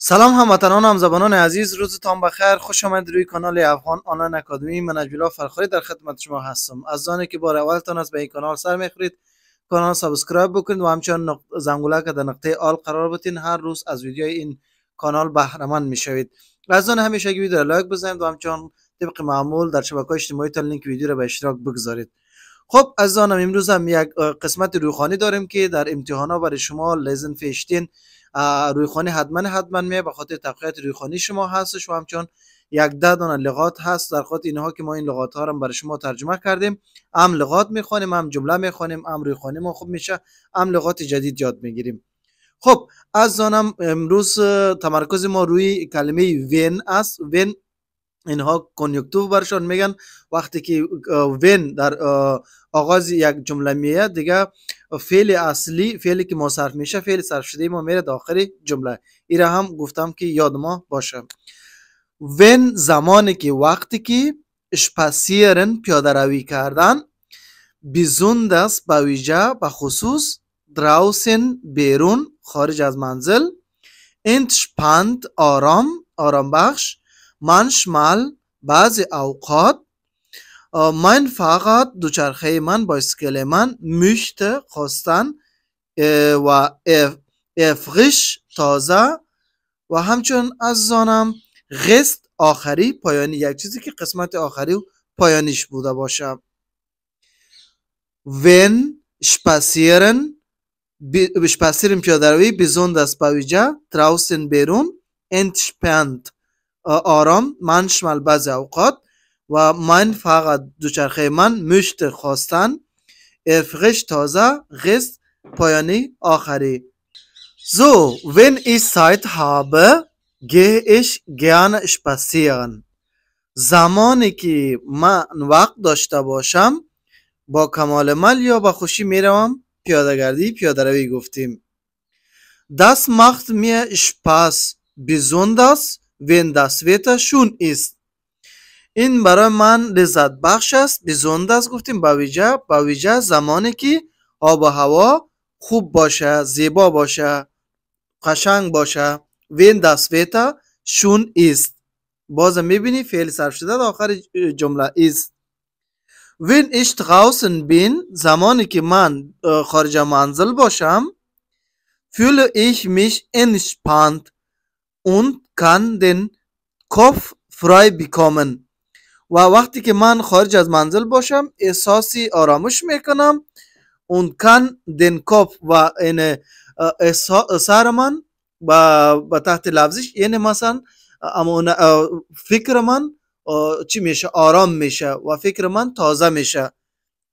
سلام هموطنان و زبانان عزیز روزتان بخیر خوش آمد روی کانال افغان آنان اکادمی من اجبیلا فرخوری در خدمت شما هستم از دانه که بار اولتان از به این کانال سر میخورید کانال سابسکرایب بکنید و همچنان نق... زنگوله که در نقطه آل قرار بتین هر روز از ویدیو این کانال بهره میشوید از دانه همیشه ویدیو را لایک بزنید و همچنان طبق معمول در شبکه اجتماعی تا ویدیو را به اشتراک بگذارید خب از آنم امروز هم یک قسمت رویخانی داریم که در ها برای شما لیزن فیشتین رویخانی حتما حتما میه بخاطر خاطر تقویت رویخانی شما هستش و همچون یک ده دانه لغات هست در خاطر اینها که ما این لغات ها رو برای شما ترجمه کردیم هم لغات میخوانیم هم جمله میخوانیم هم رویخانی ما خوب میشه هم لغات جدید یاد میگیریم خب از آنم امروز تمرکز ما روی کلمه وین است وین اینها کنیکتیو برشان میگن وقتی که ون در آغاز یک جمله میه دیگه فعل اصلی فعلی که ما صرف میشه فعل صرف شده ما میره داخل جمله ایره هم گفتم که یاد ما باشه ون زمانی که وقتی که شپسیرن پیاده روی کردن بیزون دست به ویژه به خصوص دراوسن بیرون خارج از منزل انت شپند آرام آرام بخش منشمال بعضی اوقات من فقط دوچرخه من با اسکل من مشت خواستن و افغش تازه و همچون از زانم غست آخری پایانی یک چیزی که قسمت آخری و پایانیش بوده باشم ون شپسیرن شپسیرن پیادروی بیزون دست پاویجا تراوسن بیرون انتشپند آرام منشمل بعض اوقات و من فقط دوچرخه من مشت خواستن افغش تازه غست پایانی آخری wenn ich سایت habe, gehe ich gerne اشپسیان زمانی که من وقت داشته باشم با کمال مل یا با خوشی میروم پیادهگردی پیاده روی گفتیم. Das macht mir Spaß, besonders وین دست Wetter است. این برای من لذت بخش است بزندست گفتیم باویجا باویجا زمانی که آب و هوا خوب باشه زیبا باشه قشنگ باشه وین دست ویتا شون است بازم میبینی فعل صرف شده در آخر جمله است وین اشت غاوسن بین زمانی که من خارج منزل باشم فیل ایش میش انشپاند اوند کن دن کف فرای بیکامن و وقتی که من خارج از منزل باشم احساسی آرامش میکنم اون کن دن کف و این سر من به تحت لفظش یعنی مثلا فکر من چی میشه آرام میشه و فکر من تازه میشه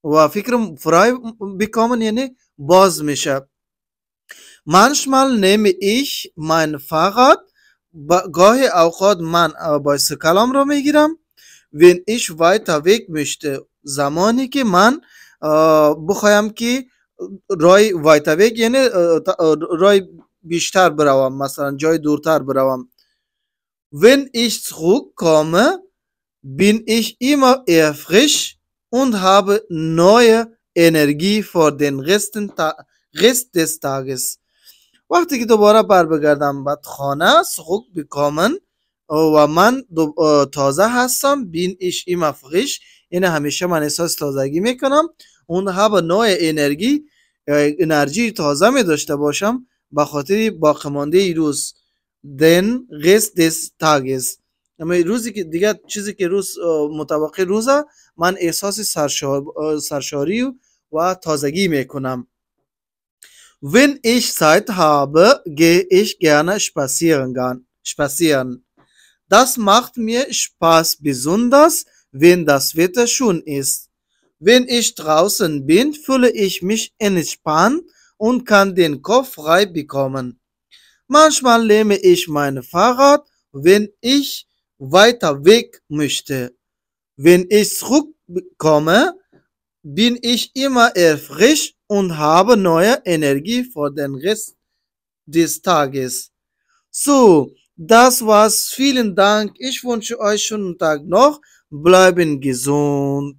و فکر فرای بیکامن یعنی باز میشه منشمال نمی ایش من فقط گاهی اوقات من کلام را میگیرم وین ایش وای تاویک میشته زمانی که من بخوایم که رای وای تاویک یعنی رای بیشتر بروم مثلا جای دورتر بروم وین ایش خوک کامه بین ایش ایما افغش und habe neue Energie vor دن Resten, Rest des وقتی که دوباره بر بگردم بعد خانه سخوک بکامن و من تازه هستم بین ایش ای این همیشه من احساس تازگی میکنم اون با نوع انرژی انرژی تازه می داشته باشم به خاطر باقی مانده ای روز دن غیست دس تاگز اما روزی که دیگه چیزی که روز متوقع روزه من احساس سرشاری و تازگی میکنم Wenn ich Zeit habe, gehe ich gerne spazieren. spazieren. Das macht mir Spaß, besonders wenn das Wetter schön ist. Wenn ich draußen bin, fühle ich mich entspannt und kann den Kopf frei bekommen. Manchmal nehme ich mein Fahrrad, wenn ich weiter weg möchte. Wenn ich zurückkomme, bin ich immer erfrischt und habe neue Energie für den Rest des Tages. So, das war's. Vielen Dank. Ich wünsche euch schönen Tag noch. Bleiben gesund.